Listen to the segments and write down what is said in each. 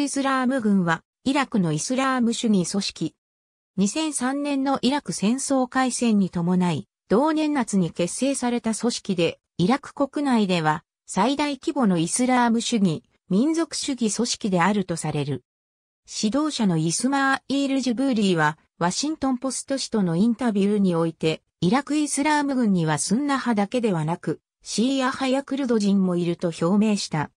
ク・イスラーム軍は、イラクのイスラーム主義組織。2003年のイラク戦争開戦に伴い、同年夏に結成された組織で、イラク国内では最大規模のイスラーム主義、民族主義組織であるとされる。指導者のイスマー・イール・ジュブーリーは、ワシントンポスト紙とのインタビューにおいて、イラクイスラーム軍にはスンナ派だけではなく、シーア派やクルド人もいると表明した。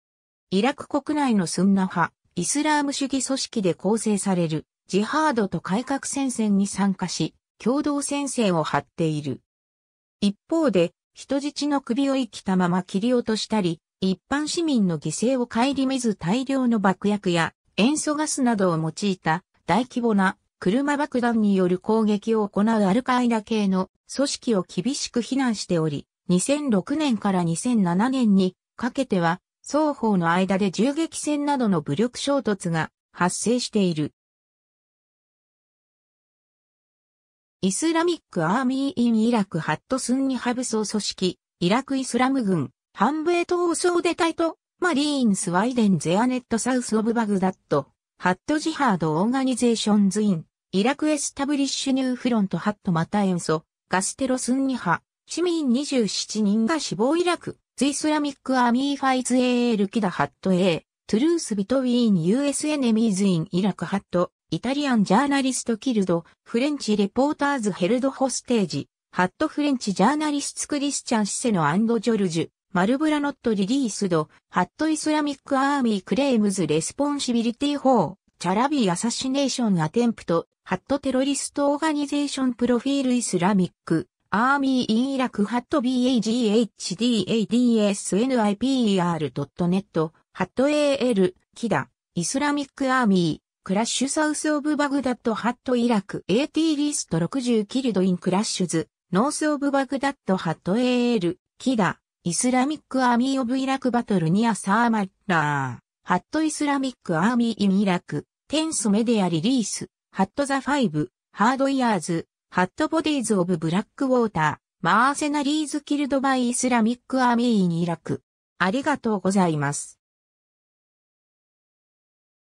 イラク国内のスンナ派、イスラーム主義組織で構成されるジハードと改革戦線に参加し、共同戦線を張っている。一方で、人質の首を生きたまま切り落としたり、一般市民の犠牲を顧みず大量の爆薬や塩素ガスなどを用いた大規模な車爆弾による攻撃を行うアルカイダ系の組織を厳しく非難しており、2006年から2007年にかけては双方の間で銃撃戦などの武力衝突が発生している。イスラミックアーミー・イン・イラク・ハット・スンニ・ハブ総組織、イラク・イスラム軍、ハンブエ闘争で隊と、マリーン・スワイデン・ゼアネット・サウス・オブ・バグダッド、ハット・ジハード・オーガニゼーションズ・イン、イラク・エスタブリッシュ・ニュー・フロント・ハット・マタエンソ、ガステロ・スンニ派、市民27人が死亡イラク、ツイスラミックアーミーファイズールキダハットエ A、トゥルースビトウィーン US エネミーズインイラクハット、イタリアンジャーナリストキルド、フレンチレポーターズヘルドホステージ、ハットフレンチジャーナリストクリスチャンシセノアンドジョルジュ、マルブラノットリリースド、ハットイスラミックアーミークレームズレスポンシビリティ4、チャラビーアサシネーションアテンプト、ハットテロリストオーガニゼーションプロフィールイスラミック。アーミー・イン・イラク・ハット BAGHDADSNIPER.net ハット AL キダイスラミック・アーミークラッシュ・サウス・オブ・バグダッド・ハット・イラク AT リスト60キルド・イン・クラッシュズノース・オブ・バグダッド・ハット AL キダイスラミック・アーミー・オブ・イラク・バトル・ニア・サーマッラーハット・イスラミック・アーミー・イン・イラクテンス・メディア・リリースハット・ザ・ファイブハード・イヤーズハットボディーズ・オブ・ブラック・ウォーター、マーセナリーズ・キルド・バイ・イスラミック・アーミー・イン・イラク。ありがとうございます。